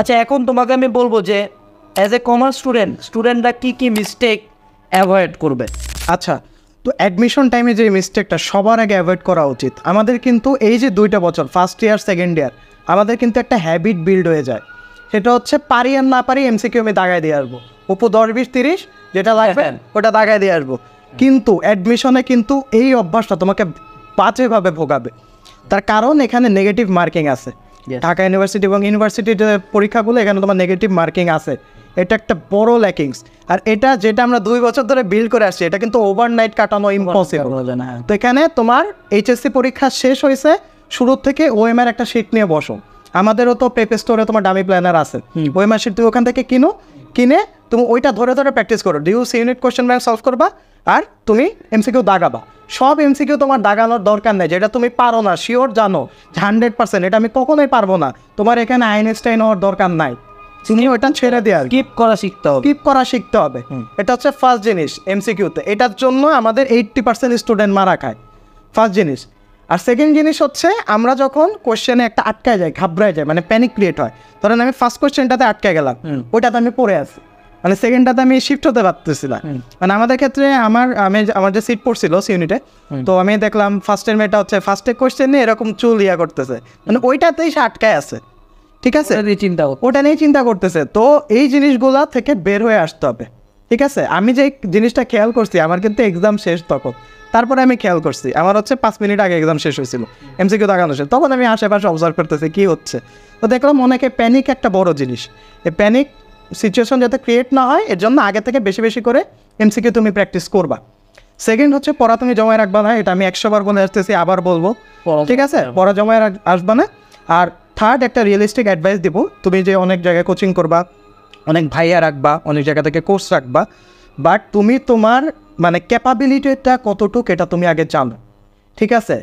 আচ্ছা এখন তোমাকে আমি বলবো যে অ্যাজ এ কমার্স স্টুডেন্ট স্টুডেন্টরা কী কী মিস্টেক অ্যাভয়েড করবে আচ্ছা তো অ্যাডমিশন টাইমে যে মিস্টেকটা সবার আগে অ্যাভয়েড করা উচিত আমাদের কিন্তু এই যে দুইটা বছর ফার্স্ট ইয়ার সেকেন্ড ইয়ার আমাদের কিন্তু একটা হ্যাবিট বিল্ড হয়ে যায় সেটা হচ্ছে পারি আর না পারি এমসিকিউ আমি দাগায় দিয়ে আসবো উপর দশ বিশ তিরিশ যেটা লাগবে হ্যাঁ, হ্যাঁ। ওটা দাগায় দিয়ে আসবো কিন্তু অ্যাডমিশনে কিন্তু এই অভ্যাসটা তোমাকে বাজেভাবে ভোগাবে তার কারণ এখানে নেগেটিভ মার্কিং আছে ঢাকা ইউনিভার্সিটি এবং ইউনিভার্সিটির পরীক্ষাগুলো এখানে তোমার নেগেটিভ মার্কিং আছে এটা একটা বড় ল্যাকিংস আর এটা যেটা আমরা দুই বছর ধরে বিল্ড করে আসছি এটা কিন্তু ওভারনাইট কাটানো ইম্পসিবল হ্যাঁ। তো এখানে তোমার এইচএসসি পরীক্ষা শেষ হয়েছে শুরুর থেকে ওএম এর একটা শীট নিয়ে বসো আমাদেরও তো পেপে স্টোরে তোমার ডামি প্ল্যানার আছে ওএমআর শিট তুই ওখান থেকে কিনো কিনে তুমি ওইটা ধরে ধরে প্র্যাকটিস করো DU C unit question bank solve করবা আর তুমি এমসিকিউ দাগাবা সব এমসিকিউ তোমার দাগানোর দরকার নেই যেটা তুমি পারো না শিওর জানো হান্ড্রেড পার্সেন্ট এটা আমি কখনোই পারবো না তোমার এখানে আইনস্টাইন হওয়ার দরকার নাই তুমি ওটা ছেড়ে দেওয়া কিপ করা শিখতে হবে কিপ করা শিখতে হবে এটা হচ্ছে ফার্স্ট জিনিস এমসিকিউতে এটার জন্য আমাদের এইট্টি পার্সেন্ট স্টুডেন্ট মারা খায় ফার্স্ট জিনিস আর সেকেন্ড জিনিস হচ্ছে আমরা যখন কোয়েশ্চেনে একটা আটকায় যাই ঘাবড়ায় যায় মানে প্যানিক ক্রিয়েট হয় ধরেন আমি ফার্স্ট কোশ্চেনটাতে আটকায় গেলাম ওইটাতে আমি পড়ে আছি মানে সেকেন্ডটাতে আমি শিফট হতে পারতেছি না মানে আমাদের ক্ষেত্রে আমার আমি আমার যে সিট পড়ছিল ইউনিটে তো আমি দেখলাম ফার্স্টের মেয়েটা হচ্ছে ফার্স্টে কোশ্চেন নিয়ে এরকম চুল ইয়া করতেছে মানে ওইটাতেই সে আটকায় আছে ঠিক আছে চিন্তা ওটা নিয়ে চিন্তা করতেছে তো এই জিনিসগুলা থেকে বের হয়ে আসতে হবে ঠিক আছে আমি যে জিনিসটা খেয়াল করছি আমার কিন্তু এক্সাম শেষ তখন তারপরে আমি খেয়াল করছি আমার হচ্ছে পাঁচ মিনিট আগে এক্সাম শেষ হয়েছিল এমসিকিউ তাকানো শেষ তখন আমি আশেপাশে অবজার্ভ করতেছি কী হচ্ছে তো দেখলাম অনেকে প্যানিক একটা বড় জিনিস এই প্যানিক সিচুয়েশন যাতে ক্রিয়েট না হয় এর জন্য আগে থেকে বেশি বেশি করে কিউ তুমি প্র্যাকটিস করবা সেকেন্ড হচ্ছে পড়া তুমি জমায় রাখবা না এটা আমি একশো বার বলে আসতেছি আবার বলবো ঠিক আছে পড়া জমায় আসবা না আর থার্ড একটা রিয়েলিস্টিক অ্যাডভাইস দিব তুমি যে অনেক জায়গায় কোচিং করবা অনেক ভাইয়া রাখবা অনেক জায়গা থেকে কোর্স রাখবা বাট তুমি তোমার মানে ক্যাপাবিলিটিটা কতটুকু এটা তুমি আগে জানো ঠিক আছে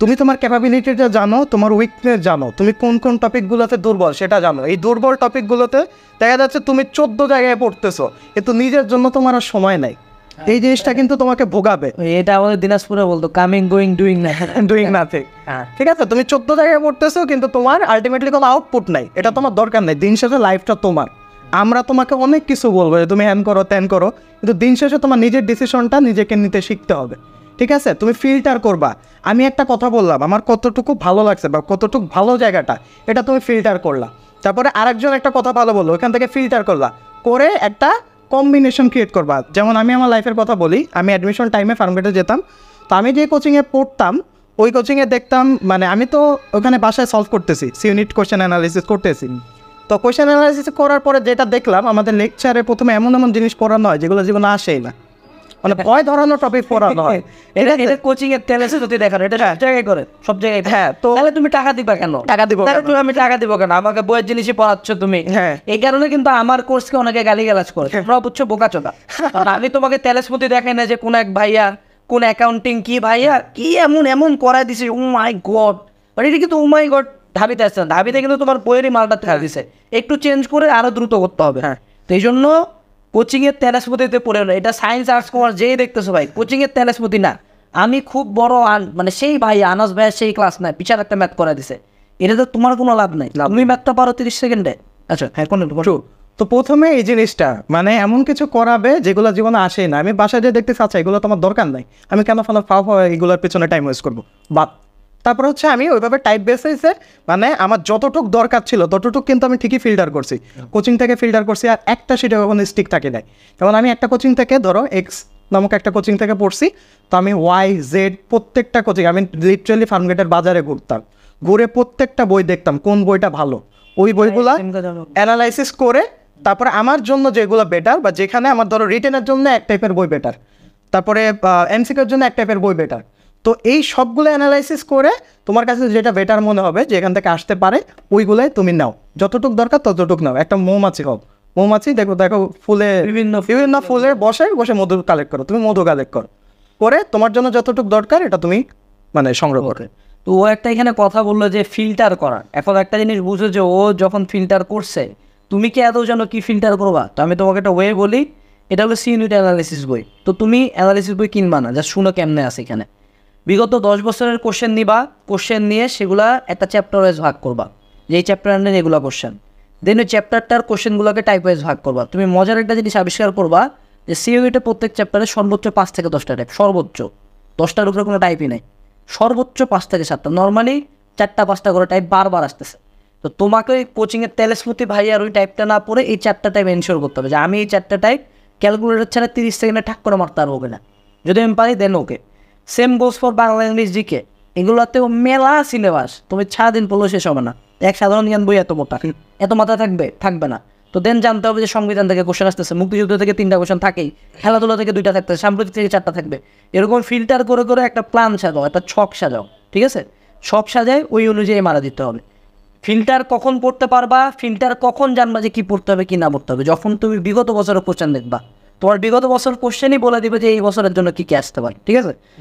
তুমি তোমার ক্যাপাবিলিটিটা জানো তোমার উইকনেস জানো তুমি কোন কোন টপিকগুলোতে দুর্বল সেটা জানো এই দুর্বল টপিকগুলোতে দেখা যাচ্ছে তুমি চোদ্দ জায়গায় পড়তেছো কিন্তু নিজের জন্য তোমার আর সময় নেই হ্যাঁ। এই জিনিসটা কিন্তু তোমাকে ভোগাবে এটা আমাদের দিনাজপুরে বলতো কামিং গোয়িং ডুইং না ডুইং নাথিং ঠিক আছে তুমি চোদ্দ জায়গায় পড়তেছো কিন্তু তোমার আলটিমেটলি কোনো আউটপুট নাই এটা তোমার দরকার নেই দিন শেষে লাইফটা তোমার আমরা তোমাকে অনেক কিছু বলবো যে তুমি হ্যান করো ত্যান করো কিন্তু দিন শেষে তোমার নিজের ডিসিশনটা নিজেকে নিতে শিখতে হবে ঠিক আছে তুমি ফিল্টার করবা আমি একটা কথা বললাম আমার কতটুকু ভালো লাগছে বা কতটুকু ভালো জায়গাটা এটা তুমি ফিল্টার করলা তারপরে আরেকজন একটা কথা ভালো বললো ওখান থেকে ফিল্টার করলা করে একটা কম্বিনেশন ক্রিয়েট করবা যেমন আমি আমার লাইফের কথা বলি আমি অ্যাডমিশন টাইমে ফার্মগেটে যেতাম তো আমি যে কোচিংয়ে পড়তাম ওই কোচিংয়ে দেখতাম মানে আমি তো ওখানে বাসায় সলভ করতেছি ইউনিট কোয়েশ্চেন অ্যানালিসিস করতেছি তো কোয়েশ্চেন অ্যানালাইসিস করার পরে যেটা দেখলাম আমাদের লেকচারে প্রথমে এমন এমন জিনিস পড়ানো হয় যেগুলো জীবনে আসেই না মানে ভয় ধরানো টপিক পড়ানো হয় এটা এটা কোচিং এর যদি দেখানো এটা সব জায়গায় করে সব জায়গায় হ্যাঁ তো তাহলে তুমি টাকা দিবা কেন টাকা দিব তাহলে তুমি আমি টাকা দিব কেন আমাকে বইয়ের জিনিসই পড়াচ্ছ তুমি হ্যাঁ এই কারণে কিন্তু আমার কোর্সকে অনেকে গালিগালাজ করে হ্যাঁ। তোমরা বুঝছো বোকাচোদা আমি তোমাকে ট্যালেন্সমতি দেখাই না যে কোন এক ভাইয়া কোন অ্যাকাউন্টিং কি ভাইয়া কি এমন এমন করাই দিছে ও মাই গড এটা কিন্তু ও মাই গড ধাবিতে আসছে না ধাবিতে কিন্তু তোমার বইয়েরই মালটা ঠেলা দিছে একটু চেঞ্জ করে আরও দ্রুত করতে হবে হ্যাঁ তো এই জন্য কোচিংয়ের তেলাসপতিতে পড়ে না এটা সায়েন্স আর্টস কমার্স যেই দেখতেছো ভাই কোচিংয়ের তেলাসপতি না আমি খুব বড় মানে সেই ভাই আনাস ভাইয়ের সেই ক্লাস নেয় পিছার একটা ম্যাথ করে দিছে এটা তো তোমার কোনো লাভ নাই তুমি ম্যাথটা পারো তিরিশ সেকেন্ডে আচ্ছা হ্যাঁ কোন তো প্রথমে এই জিনিসটা মানে এমন কিছু করাবে যেগুলো জীবনে আসে না আমি বাসায় যে দেখতে চাচ্ছি এগুলো তোমার দরকার নাই আমি কেন ফালা ফাও এগুলোর পেছনে টাইম ওয়েস্ট করবো বা তারপর হচ্ছে আমি ওইভাবে টাইপ বেসিসে মানে আমার যতটুক দরকার ছিল ততটুক কিন্তু আমি ঠিকই ফিল্টার করছি কোচিং থেকে ফিল্টার করছি আর একটা সেটা কখনো স্টিক থাকে নাই কারণ আমি একটা কোচিং থেকে ধরো এক্স নামক একটা কোচিং থেকে পড়ছি তো আমি ওয়াই জেড প্রত্যেকটা কোচিং আমি লিটারালি ফার্মগেটের বাজারে ঘুরতাম ঘুরে প্রত্যেকটা বই দেখতাম কোন বইটা ভালো ওই বইগুলো অ্যানালাইসিস করে তারপরে আমার জন্য যেগুলো বেটার বা যেখানে আমার ধরো রিটেনের জন্য এক টাইপের বই বেটার তারপরে এমসিকের জন্য এক টাইপের বই বেটার তো এই সবগুলো অ্যানালাইসিস করে তোমার কাছে যেটা বেটার মনে হবে যে এখান থেকে আসতে পারে ওইগুলাই তুমি নাও যতটুক দরকার ততটুক নাও একটা মৌমাছি হোক মৌমাছি দেখো দেখো ফুলে বিভিন্ন বিভিন্ন ফুলে বসে বসে মধু কালেক্ট করো তুমি মধু কালেক্ট করো করে তোমার জন্য যতটুক দরকার এটা তুমি মানে সংগ্রহ করে তো ও একটা এখানে কথা বললো যে ফিল্টার করার এখন একটা জিনিস বুঝো যে ও যখন ফিল্টার করছে তুমি কি এত যেন কি ফিল্টার করবা তো আমি তোমাকে একটা ওয়ে বলি এটা হলো সি ইউনিট বই তো তুমি অ্যানালিসিস বই কিনবা না যা শুনো কেমনে আছে এখানে বিগত দশ বছরের কোশ্চেন নিবা কোশ্চেন নিয়ে সেগুলা একটা চ্যাপ্টার ওয়াইজ ভাগ করবা যেই চ্যাপ্টার আনলেন এগুলো কোশ্চেন দেন ওই চ্যাপ্টারটার কোশ্চেনগুলোকে টাইপ ওয়াইজ ভাগ করবা তুমি মজার একটা জিনিস আবিষ্কার করবা যে সিওইটা প্রত্যেক চ্যাপ্টারে সর্বোচ্চ পাঁচ থেকে দশটা টাইপ সর্বোচ্চ দশটার উপরে কোনো টাইপই নেই সর্বোচ্চ পাঁচ থেকে সাতটা নর্মালি চারটা পাঁচটা করে টাইপ বারবার আসতেছে তো তোমাকে ওই কোচিংয়ের তেলেসমতি ভাই আর ওই টাইপটা না পড়ে এই চারটা টাইপ এনশিওর করতে হবে যে আমি এই চারটা টাইপ ক্যালকুলেটর ছাড়া তিরিশ সেকেন্ডে ঠাক করে মারতে আর হবে না যদি আমি পারি then okay same goes for Bangla English GK এগুলোতেও মেলা সিলেবাস তুমি দিন পড়লেও শেষ হবে না এক সাধারণ জ্ঞান বই এত মোটা এত মাথা থাকবে থাকবে না তো দেন জানতে হবে যে সংবিধান থেকে কোশ্চেন আসতেছে মুক্তিযুদ্ধ থেকে তিনটা কোশ্চেন থাকেই খেলাধুলা থেকে দুইটা থাকতেছে সাম্প্রতিক থেকে চারটা থাকবে এরকম ফিল্টার করে করে একটা প্ল্যান সাজাও একটা ছক সাজাও ঠিক আছে ছক সাজায় ওই অনুযায়ী মারা দিতে হবে ফিল্টার কখন পড়তে পারবা ফিল্টার কখন জানবা যে কী পড়তে হবে কী না পড়তে হবে যখন তুমি বিগত বছরের কোশ্চেন দেখবা তোমার বিগত বছর কোশ্চেনই বলে দিবে যে এই বছরের জন্য কী কী আসতে পারে ঠিক আছে